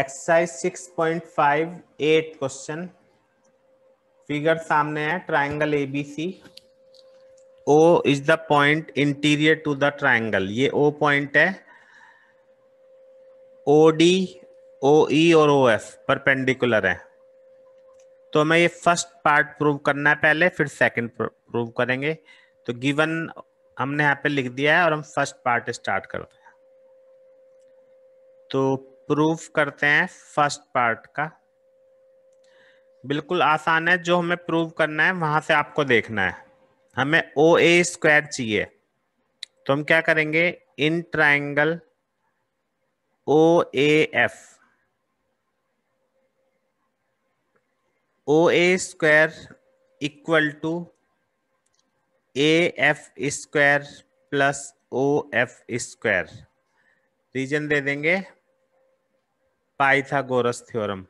Exercise 6.5 eight question figure सामने है triangle C O is the point interior to the triangle ये O point है O D O ई और O F perpendicular है तो हमें ये फर्स्ट पार्ट प्रूव करना है पहले फिर सेकंड प्रूव करेंगे तो गिवन हमने यहाँ पे लिख दिया है और हम फर्स्ट पार्ट स्टार्ट करते हैं तो प्रूफ करते हैं फर्स्ट पार्ट का बिल्कुल आसान है जो हमें प्रूव करना है वहां से आपको देखना है हमें ओ ए स्क्वायर चाहिए तो हम क्या करेंगे in triangle O A F O A square equal to A F square plus O F square reason दे देंगे पाइथागोरस थ्योरम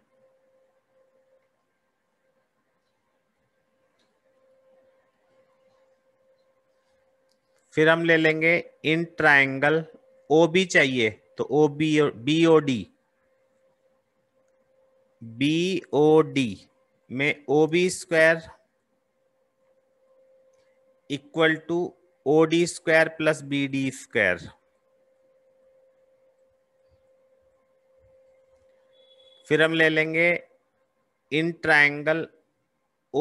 फिर हम ले लेंगे इन ट्राइंगल ओ बी चाहिए तो O B B O D B O D में O B square equal to O D square plus B D square फिर हम ले लेंगे इन ट्राइंगल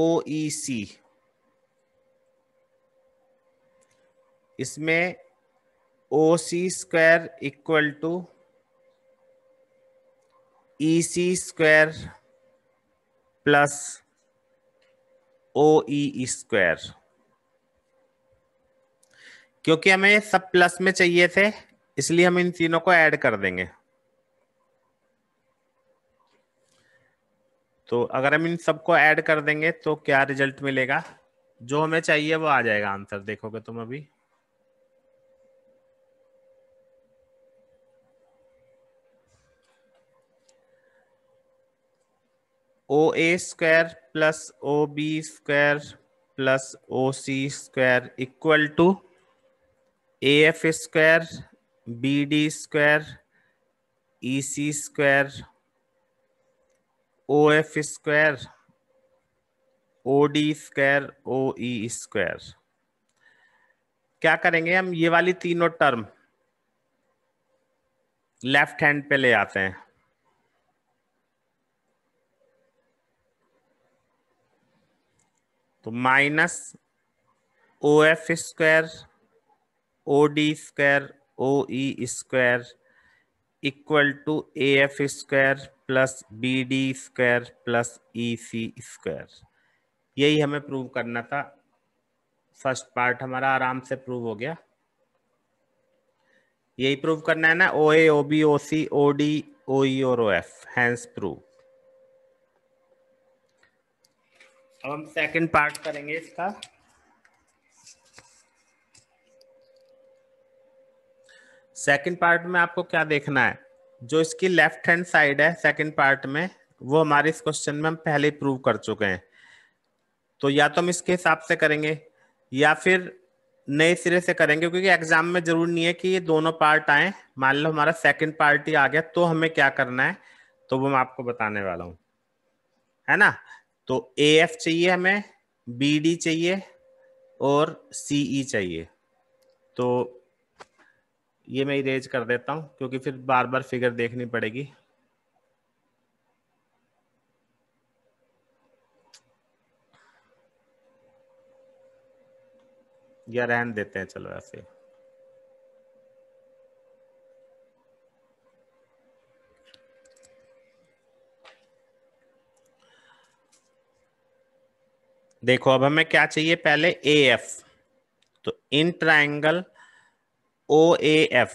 ओ ई सी इसमें O C square equal to E C square plus O E square क्योंकि हमें सब plus में चाहिए थे इसलिए हम इन तीनों को ऐड कर देंगे तो अगर हम इन सबको ऐड कर देंगे तो क्या रिजल्ट मिलेगा जो हमें चाहिए वो आ जाएगा आंसर देखोगे तुम अभी O A square plus O B square plus O C square equal to A F square B D square E C square O F square O D square O E square क्या करेंगे हम ये वाली तीनों term left hand पे ले आते हैं तो minus O F square O D square O E square equal to A F square plus B D square plus E C square यही हमें प्रूव करना था फर्स्ट पार्ट हमारा आराम से प्रूव हो गया यही प्रूव करना है ना ओ ए ओ बी ओ सी ओ डी ओ ई और ओ एफ हैंस प्रूव अब हम सेकंड पार्ट करेंगे इसका सेकंड पार्ट में आपको क्या देखना है जो इसकी लेफ्ट हैंड साइड है सेकंड पार्ट में वो हमारे इस क्वेश्चन में हम पहले प्रूव कर चुके हैं तो या तो हम इसके हिसाब से करेंगे या फिर नए सिरे से करेंगे क्योंकि एग्जाम में जरूर नहीं है कि ये दोनों पार्ट आए मान लो हमारा सेकंड पार्ट ही आ गया तो हमें क्या करना है तो वो मैं आपको बताने वाला हूं है ना तो ए एफ चाहिए हमें बी डी चाहिए और सी ई e चाहिए तो ये मैं इरेज कर देता हूँ क्योंकि फिर बार बार फिगर देखनी पड़ेगी या रहन देते हैं चलो ऐसे देखो अब हमें क्या चाहिए पहले ए एफ तो in triangle O A F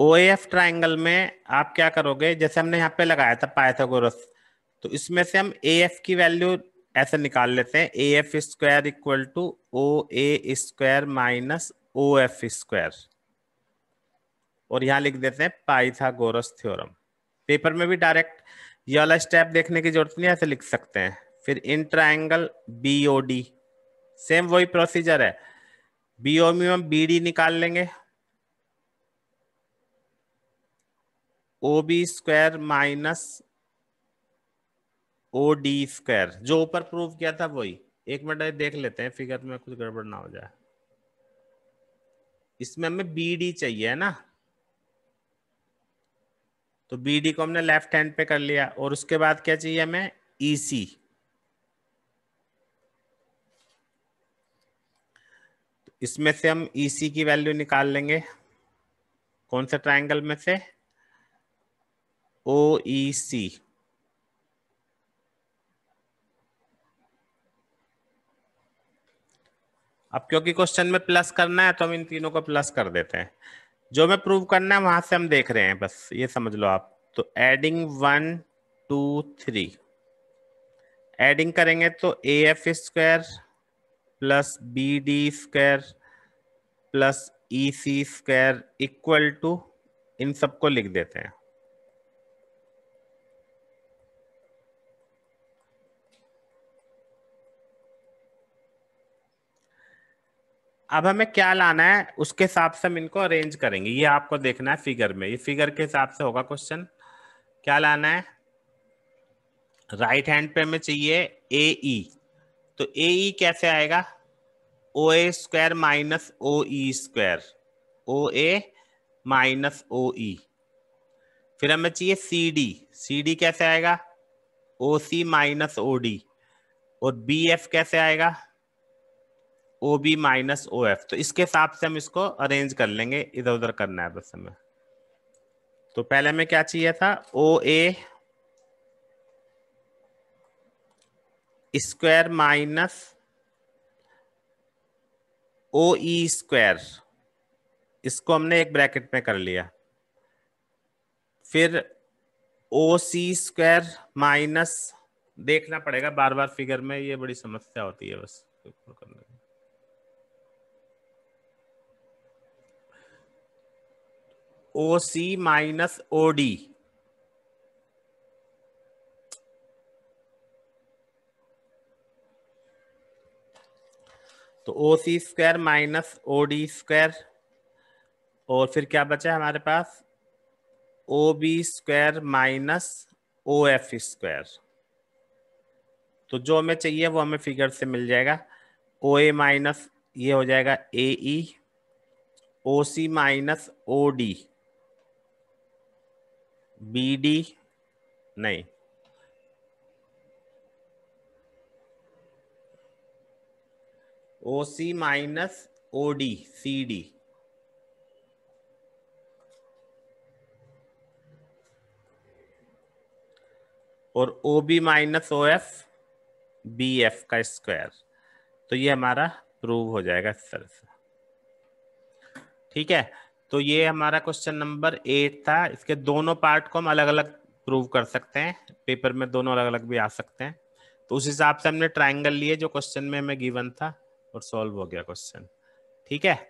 O F triangle में आप क्या करोगे जैसे हमने यहाँ पे लगाया था पाइथागोरस तो इसमें से हम ए एफ की वैल्यू ऐसे निकाल लेते हैं A F square equal to O A square minus O F square और यहां लिख देते हैं पाइथागोरस थ्योरम पेपर में भी डायरेक्ट ये वाला स्टेप देखने की जरूरत नहीं ऐसे लिख सकते हैं फिर in triangle B O D same वही प्रोसीजर है बीओ में हम बी डी निकाल लेंगे O B square minus O D square जो ऊपर प्रूव किया था वही एक मिनट देख लेते हैं फिगर में कुछ गड़बड़ ना हो जाए इसमें हमें बी डी चाहिए है ना तो बी डी को हमने लेफ्ट हैंड पे कर लिया और उसके बाद क्या चाहिए हमें ई e सी इसमें से हम ई e सी की वैल्यू निकाल लेंगे कौन से ट्राइंगल में से ओ ई सी अब क्योंकि क्वेश्चन में प्लस करना है तो हम इन तीनों को प्लस कर देते हैं जो मैं प्रूव करना है वहां से हम देख रहे हैं बस ये समझ लो आप तो adding one two three adding करेंगे तो A F square plus B D square plus E C square equal to इन सबको लिख देते हैं अब हमें क्या लाना है उसके हिसाब से हम इनको अरेंज करेंगे ये आपको देखना है फिगर में ये फिगर के हिसाब से होगा क्वेश्चन क्या लाना है राइट हैंड पे हमें चाहिए ए ई e। तो ए e कैसे आएगा O A square minus O E square O A minus O E फिर हमें चाहिए सी डी सी डी कैसे आएगा O C minus O D और बी एफ कैसे आएगा O B minus O F तो इसके हिसाब से हम इसको अरेंज कर लेंगे इधर उधर करना है बस हमें तो पहले हमें क्या चाहिए था O A square minus O E square इसको हमने एक ब्रैकेट में कर लिया फिर ओ सी स्क्वायर माइनस देखना पड़ेगा बार बार फिगर में ये बड़ी समस्या होती है बस करने ओ सी माइनस ओ डी तो O C square minus O D square और फिर क्या बचा है हमारे पास O B square minus O F square तो जो हमें चाहिए वो हमें फिगर से मिल जाएगा ओ ए माइनस ये हो जाएगा A E O C minus O D B D नहीं O C minus O D C D और O B minus O F B F का स्क्वायर तो ये हमारा प्रूव हो जाएगा इस तरह से ठीक है तो ये हमारा क्वेश्चन नंबर एट था इसके दोनों पार्ट को हम अलग अलग प्रूव कर सकते हैं पेपर में दोनों अलग अलग भी आ सकते हैं तो उस हिसाब से हमने ट्राइंगल लिए जो क्वेश्चन में हमें गिवन था और सॉल्व हो गया क्वेश्चन ठीक है